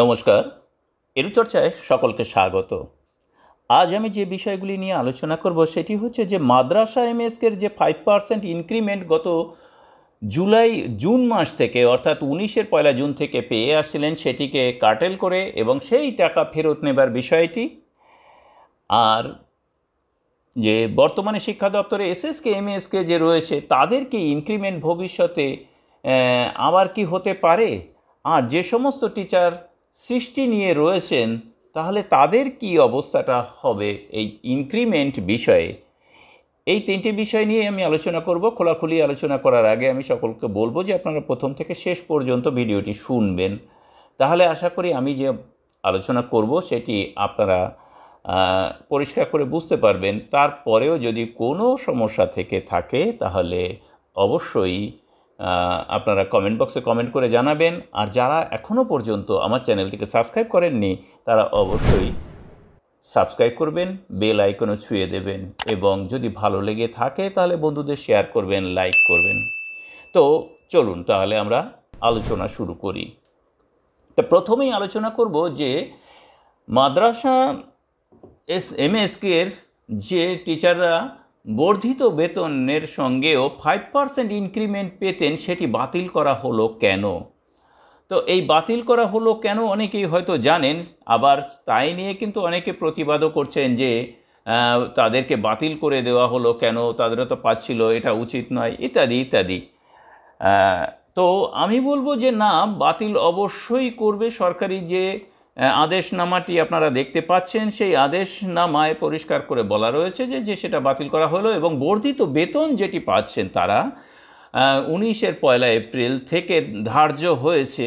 নমস্কার এরুচর্চায় সকলকে স্বাগত আজ আমি যে বিষয়গুলি নিয়ে আলোচনা করব সেটি হচ্ছে যে মাদ্রাসা এমএসকের যে ফাইভ পার্সেন্ট ইনক্রিমেন্ট গত জুলাই জুন মাস থেকে অর্থাৎ উনিশের পয়লা জুন থেকে পেয়ে আসছিলেন সেটিকে কাটেল করে এবং সেই টাকা ফেরত নেবার বিষয়টি আর যে বর্তমানে শিক্ষা দপ্তরে এসএসকে এসকে যে রয়েছে তাদের কি ইনক্রিমেন্ট ভবিষ্যতে আবার কি হতে পারে আর যে সমস্ত টিচার সৃষ্টি নিয়ে রয়েছেন তাহলে তাদের কি অবস্থাটা হবে এই ইনক্রিমেন্ট বিষয়ে এই তিনটি বিষয় নিয়ে আমি আলোচনা করব খোলাখুলি আলোচনা করার আগে আমি সকলকে বলবো যে আপনারা প্রথম থেকে শেষ পর্যন্ত ভিডিওটি শুনবেন তাহলে আশা করি আমি যে আলোচনা করব সেটি আপনারা পরিষ্কার করে বুঝতে পারবেন তারপরেও যদি কোনো সমস্যা থেকে থাকে তাহলে অবশ্যই আপনারা কমেন্ট বক্সে কমেন্ট করে জানাবেন আর যারা এখনও পর্যন্ত আমার চ্যানেলটিকে সাবস্ক্রাইব করেননি তারা অবশ্যই সাবস্ক্রাইব করবেন বেল আইকনও ছুঁয়ে দেবেন এবং যদি ভালো লেগে থাকে তাহলে বন্ধুদের শেয়ার করবেন লাইক করবেন তো চলুন তাহলে আমরা আলোচনা শুরু করি তা প্রথমেই আলোচনা করব যে মাদ্রাসা এস এম এসকের যে টিচাররা বর্ধিত বেতনের সঙ্গেও ফাইভ পার্সেন্ট ইনক্রিমেন্ট পেতেন সেটি বাতিল করা হলো কেন তো এই বাতিল করা হলো কেন অনেকেই হয়তো জানেন আবার তাই নিয়ে কিন্তু অনেকে প্রতিবাদও করছেন যে তাদেরকে বাতিল করে দেওয়া হলো কেন তাদেরও তো পাচ্ছিল এটা উচিত নয় ইত্যাদি ইত্যাদি তো আমি বলবো যে না বাতিল অবশ্যই করবে সরকারি যে আদেশনামাটি আপনারা দেখতে পাচ্ছেন সেই আদেশনামায় পরিষ্কার করে বলা রয়েছে যে যে সেটা বাতিল করা হলো এবং বর্ধিত বেতন যেটি পাচ্ছেন তারা উনিশের পয়লা এপ্রিল থেকে ধার্য হয়েছে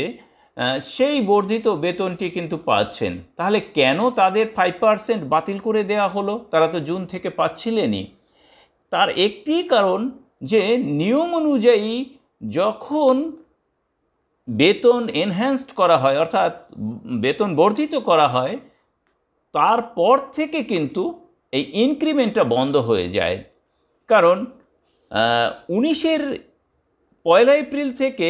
সেই বর্ধিত বেতনটি কিন্তু পাচ্ছেন তাহলে কেন তাদের ফাইভ পার্সেন্ট বাতিল করে দেয়া হলো তারা তো জুন থেকে পাচ্ছিলেনই তার একটি কারণ যে নিয়ম অনুযায়ী যখন বেতন এনহ্যান্সড করা হয় অর্থাৎ বেতন বর্ধিত করা হয় তারপর থেকে কিন্তু এই ইনক্রিমেন্টটা বন্ধ হয়ে যায় কারণ উনিশের পয়লা এপ্রিল থেকে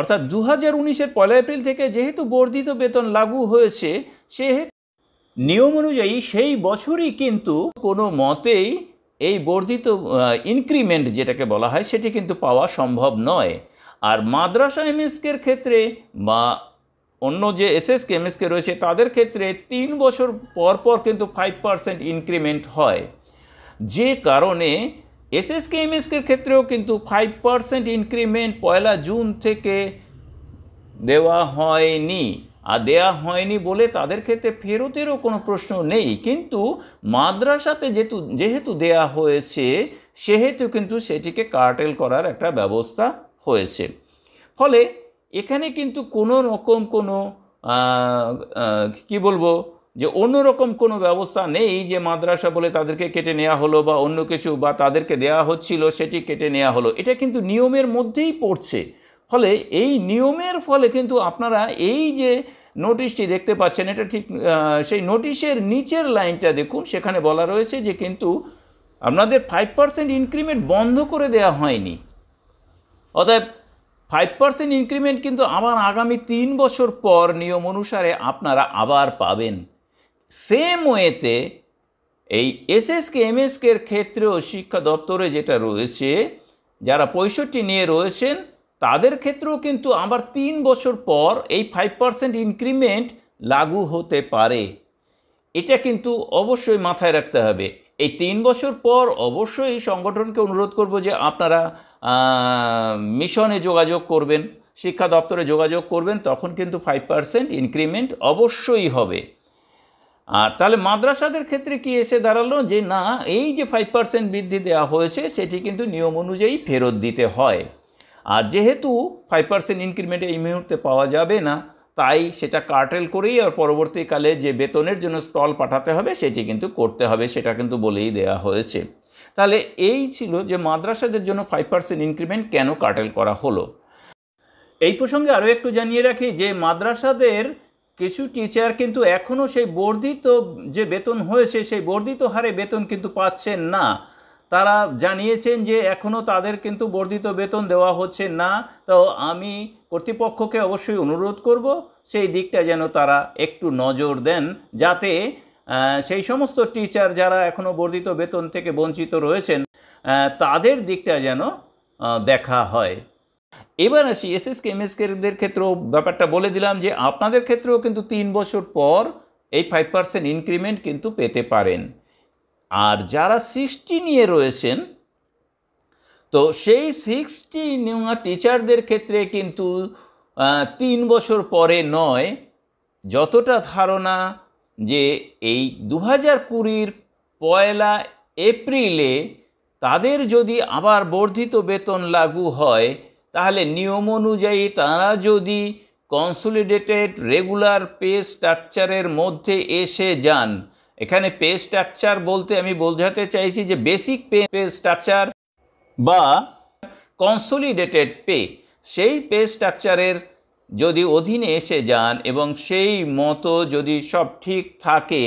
অর্থাৎ দু হাজার উনিশের পয়লা এপ্রিল থেকে যেহেতু বর্ধিত বেতন লাগু হয়েছে সে নিয়ম অনুযায়ী সেই বছরই কিন্তু কোনো মতেই এই বর্ধিত ইনক্রিমেন্ট যেটাকে বলা হয় সেটি কিন্তু পাওয়া সম্ভব নয় আর মাদ্রাসা এমএসকের ক্ষেত্রে বা অন্য যে এসএস কেমএসকে রয়েছে তাদের ক্ষেত্রে তিন বছর পর পর কিন্তু ফাইভ পারসেন্ট ইনক্রিমেন্ট হয় যে কারণে এসএস কেমএসকের ক্ষেত্রেও কিন্তু ফাইভ পারসেন্ট ইনক্রিমেন্ট পয়লা জুন থেকে দেওয়া হয়নি আর দেওয়া হয়নি বলে তাদের ক্ষেত্রে ফেরতেরও কোনো প্রশ্ন নেই কিন্তু মাদ্রাসাতে যেহেতু যেহেতু দেয়া হয়েছে সেহেতু কিন্তু সেটিকে কার্টেল করার একটা ব্যবস্থা হয়েছে ফলে এখানে কিন্তু কোনো রকম কোনো কি বলবো যে অন্যরকম কোনো ব্যবস্থা নেই যে মাদ্রাসা বলে তাদেরকে কেটে নেওয়া হলো বা অন্য কিছু বা তাদেরকে দেয়া হচ্ছিল সেটি কেটে নেওয়া হলো এটা কিন্তু নিয়মের মধ্যেই পড়ছে ফলে এই নিয়মের ফলে কিন্তু আপনারা এই যে নোটিশটি দেখতে পাচ্ছেন এটা ঠিক সেই নোটিশের নিচের লাইনটা দেখুন সেখানে বলা রয়েছে যে কিন্তু আপনাদের ফাইভ পার্সেন্ট ইনক্রিমেন্ট বন্ধ করে দেয়া হয়নি অতএব ফাইভ পার্সেন্ট ইনক্রিমেন্ট কিন্তু আবার আগামী তিন বছর পর নিয়ম অনুসারে আপনারা আবার পাবেন সেম ওয়েতে এই এসএসকে এমএসকে এর ক্ষেত্রেও শিক্ষা দপ্তরে যেটা রয়েছে যারা পঁয়ষট্টি নিয়ে রয়েছেন তাদের ক্ষেত্রেও কিন্তু আবার তিন বছর পর এই ফাইভ পার্সেন্ট ইনক্রিমেন্ট লাগু হতে পারে এটা কিন্তু অবশ্যই মাথায় রাখতে হবে এই তিন বছর পর অবশ্যই সংগঠনকে অনুরোধ করব যে আপনারা মিশনে যোগাযোগ করবেন শিক্ষা দপ্তরে যোগাযোগ করবেন তখন কিন্তু ফাইভ পার্সেন্ট ইনক্রিমেন্ট অবশ্যই হবে আর তাহলে মাদ্রাসাদের ক্ষেত্রে কি এসে দাঁড়ালো যে না এই যে ফাইভ পার্সেন্ট বৃদ্ধি দেওয়া হয়েছে সেটি কিন্তু নিয়ম অনুযায়ী ফেরত দিতে হয় আর যেহেতু ফাইভ পার্সেন্ট ইনক্রিমেন্ট এই মুহূর্তে পাওয়া যাবে না তাই সেটা কার্টেল করেই আর পরবর্তীকালে যে বেতনের জন্য স্টল পাঠাতে হবে সেটি কিন্তু করতে হবে সেটা কিন্তু বলেই দেওয়া হয়েছে তাহলে এই ছিল যে মাদ্রাসাদের জন্য ফাইভ পার্সেন্ট ইনক্রিমেন্ট কেন কাটেল করা হলো এই প্রসঙ্গে আরও একটু জানিয়ে রাখি যে মাদ্রাসাদের কিছু টিচার কিন্তু এখনও সেই বর্ধিত যে বেতন হয়েছে সেই বর্ধিত হারে বেতন কিন্তু পাচ্ছেন না তারা জানিয়েছেন যে এখনও তাদের কিন্তু বর্ধিত বেতন দেওয়া হচ্ছে না তো আমি কর্তৃপক্ষকে অবশ্যই অনুরোধ করব সেই দিকটা যেন তারা একটু নজর দেন যাতে সেই সমস্ত টিচার যারা এখনও বর্ধিত বেতন থেকে বঞ্চিত রয়েছেন তাদের দিকটা যেন দেখা হয় এবার আসি এসএস কেমিস্টদের ক্ষেত্রেও ব্যাপারটা বলে দিলাম যে আপনাদের ক্ষেত্রেও কিন্তু তিন বছর পর এই ফাইভ পার্সেন্ট ইনক্রিমেন্ট কিন্তু পেতে পারেন আর যারা সিক্সটি নিয়ে রয়েছেন তো সেই সিক্সটি নেওয়া টিচারদের ক্ষেত্রে কিন্তু তিন বছর পরে নয় যতটা ধারণা যে এই দু হাজার কুড়ির পয়লা এপ্রিলে তাদের যদি আবার বর্ধিত বেতন লাগু হয় তাহলে নিয়ম অনুযায়ী তারা যদি কনসোলিডেটেড রেগুলার পে স্ট্রাকচারের মধ্যে এসে যান এখানে পে স্ট্রাকচার বলতে আমি বোঝাতে চাইছি যে বেসিক পে পে স্ট্রাকচার বা কনসোলিডেটেড পে সেই পে স্ট্রাকচারের যদি অধীনে এসে যান এবং সেই মতো যদি সব ঠিক থাকে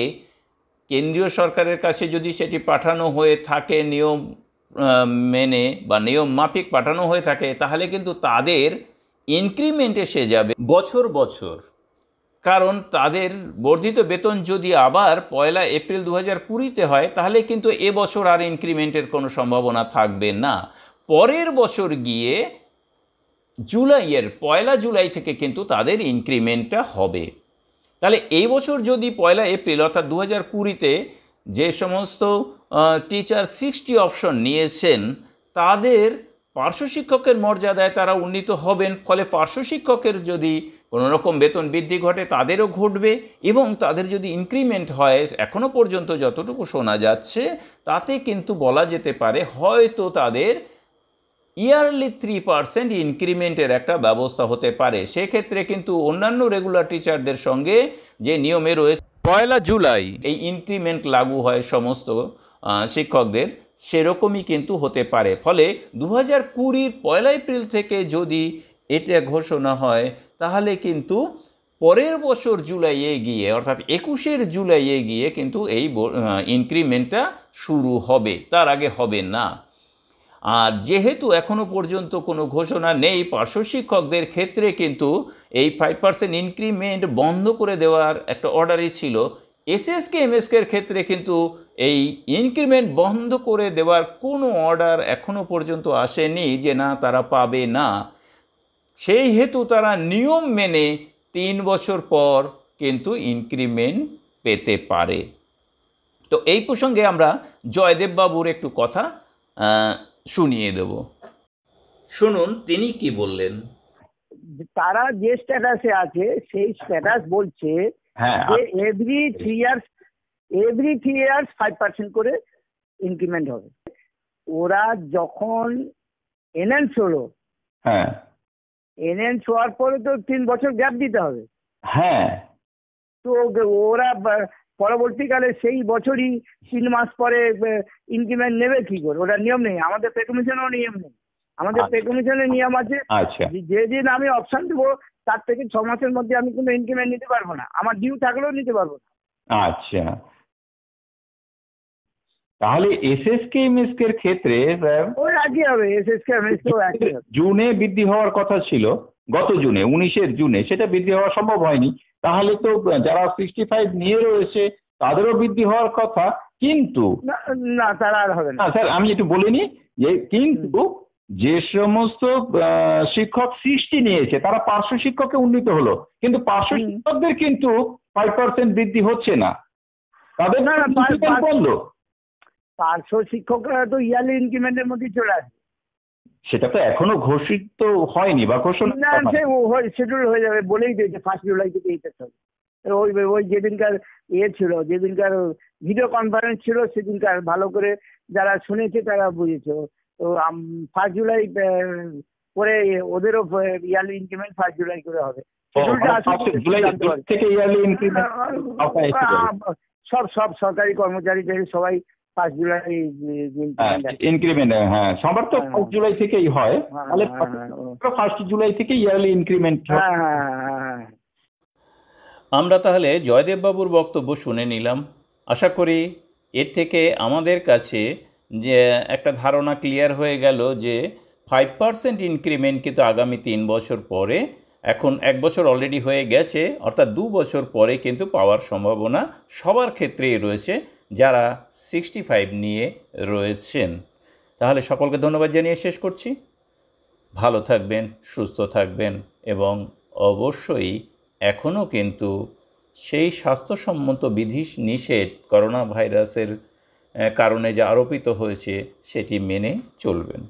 কেন্দ্রীয় সরকারের কাছে যদি সেটি পাঠানো হয়ে থাকে নিয়ম মেনে বা নিয়ম মাফিক পাঠানো হয়ে থাকে তাহলে কিন্তু তাদের ইনক্রিমেন্ট এসে যাবে বছর বছর কারণ তাদের বর্ধিত বেতন যদি আবার পয়লা এপ্রিল দু হাজার কুড়িতে হয় তাহলে কিন্তু এবছর আর ইনক্রিমেন্টের কোনো সম্ভাবনা থাকবে না পরের বছর গিয়ে জুলাইয়ের পয়লা জুলাই থেকে কিন্তু তাদের ইনক্রিমেন্টটা হবে তাহলে এই বছর যদি পয়লা এপ্রিল অর্থাৎ দু হাজার কুড়িতে যে সমস্ত টিচার সিক্সটি অপশন নিয়েছেন তাদের পার্শ্বশিক্ষকের মর্যাদায় তারা উন্নীত হবেন ফলে পার্শ্বশিক্ষকের যদি কোনো রকম বেতন বৃদ্ধি ঘটে তাদেরও ঘটবে এবং তাদের যদি ইনক্রিমেন্ট হয় এখনও পর্যন্ত যতটুকু শোনা যাচ্ছে তাতে কিন্তু বলা যেতে পারে হয়তো তাদের ইয়ারলি থ্রি পার্সেন্ট ইনক্রিমেন্টের একটা ব্যবস্থা হতে পারে সেক্ষেত্রে কিন্তু অন্যান্য রেগুলার টিচারদের সঙ্গে যে নিয়মে রয়েছে পয়লা জুলাই এই ইনক্রিমেন্ট লাগু হয় সমস্ত শিক্ষকদের সেরকমই কিন্তু হতে পারে ফলে দু হাজার কুড়ির পয়লা এপ্রিল থেকে যদি এটা ঘোষণা হয় তাহলে কিন্তু পরের বছর জুলাইয়ে গিয়ে অর্থাৎ একুশের জুলাইয়ে গিয়ে কিন্তু এই ইনক্রিমেন্টটা শুরু হবে তার আগে হবে না আর যেহেতু এখনও পর্যন্ত কোনো ঘোষণা নেই পার্শ্ব শিক্ষকদের ক্ষেত্রে কিন্তু এই ফাইভ পার্সেন্ট ইনক্রিমেন্ট বন্ধ করে দেওয়ার একটা অর্ডারই ছিল এসএসকে এমএসকের ক্ষেত্রে কিন্তু এই ইনক্রিমেন্ট বন্ধ করে দেওয়ার কোনো অর্ডার এখনও পর্যন্ত আসেনি যে না তারা পাবে না সেই হেতু তারা নিয়ম মেনে তিন বছর পর কিন্তু ইনক্রিমেন্ট পেতে পারে তো এই প্রসঙ্গে আমরা জয়দেববাবুর একটু কথা শুনিয়ে দেব শুনুন তিনি কি বললেন তারা যে স্ট্যাটাসে আছে সেই স্ট্যাটাস বলছে হ্যাঁ, যে every three years every three years five percent করে ইনক্রিমেন্ট হবে ওরা যখন এনএনস হলো হ্যাঁ এনএনস হওয়ার পরে তো তিন বছর গ্যাপ দিতে হবে হ্যাঁ তো ওরা পরবর্তীকালে সেই বছরই তিন মাস পরে ইনক্রিমেন্ট নেবে কি করে ওটা নিয়ম নেই আমাদের পে কমিশনেরও নিয়ম নেই আমাদের পে কমিশনের আচ্ছা। নিয়ম আছে আচ্ছা। যে দিন আমি অপশন দেবো তার থেকে ছ মাসের মধ্যে আমি কোনো ইনক্রিমেন্ট নিতে পারবো না আমার ডিউ থাকলেও নিতে পারবো না আচ্ছা তাহলে এসএসকে এমএসকে এর ক্ষেত্রে ওই একই হবে এসএসকে এমএসকে একই জুনে বৃদ্ধি হওয়ার কথা ছিল গত জুনে উনিশের জুনে সেটা বৃদ্ধি হওয়া সম্ভব হয়নি তাহলে তো যারা সিক্সটি ফাইভ নিয়ে রয়েছে তাদেরও বৃদ্ধি হওয়ার কথা কিন্তু না তারা আর হবে না স্যার আমি একটু বলিনি যে কিন্তু যে সমস্ত শিক্ষক সৃষ্টি নিয়েছে তারা পার্শ্ব শিক্ষকে উন্নীত হলো কিন্তু পার্শ্ব শিক্ষকদের কিন্তু ফাইভ পার্সেন্ট বৃদ্ধি হচ্ছে না তাদের না পার্শ্ব শিক্ষকরা তো ইয়ালি ইনক্রিমেন্টের মধ্যে চলে আসবে সেটা তো এখনো ঘোষিত হয়নি বা ঘোষণা না সে শিডিউল হয়ে যাবে বলেই দিয়েছে ফার্স্ট জুলাই থেকে এইটা ওই ওই যেদিনকার ইয়ে ছিল যেদিনকার ভিডিও কনফারেন্স ছিল সেদিনকার ভালো করে যারা শুনেছে তারা বুঝেছে তো ফার্স্ট জুলাই ওদেরও ইয়ারলি ইনক্রিমেন্ট ফার্স্ট জুলাই করে হবে মানে সব সব সরকারি কর্মচারী সবাই জুলাই ইনক্রিমেন্ট হ্যাঁ, হ্যাঁ, হ্যাঁ। সবার তো ফার্স্ট হ্যাঁ, জুলাই থেকেই হয় তাহলে ফার্স্ট জুলাই থেকে ইয়ারলি ইনক্রিমেন্ট আমরা তাহলে জয়দেব বাবুর বক্তব্য শুনে নিলাম আশা করি এর থেকে আমাদের কাছে যে একটা ধারণা ক্লিয়ার হয়ে গেল যে ফাইভ পার্সেন্ট ইনক্রিমেন্ট কিন্তু আগামী তিন বছর পরে এখন এক বছর অলরেডি হয়ে গেছে অর্থাৎ দু বছর পরে কিন্তু পাওয়ার সম্ভাবনা সবার ক্ষেত্রেই রয়েছে যারা সিক্সটি ফাইভ নিয়ে রয়েছেন তাহলে সকলকে ধন্যবাদ জানিয়ে শেষ করছি ভালো থাকবেন সুস্থ থাকবেন এবং অবশ্যই এখনও কিন্তু সেই স্বাস্থ্যসম্মত বিধি নিষেধ করোনা ভাইরাসের কারণে যা আরোপিত হয়েছে সেটি মেনে চলবেন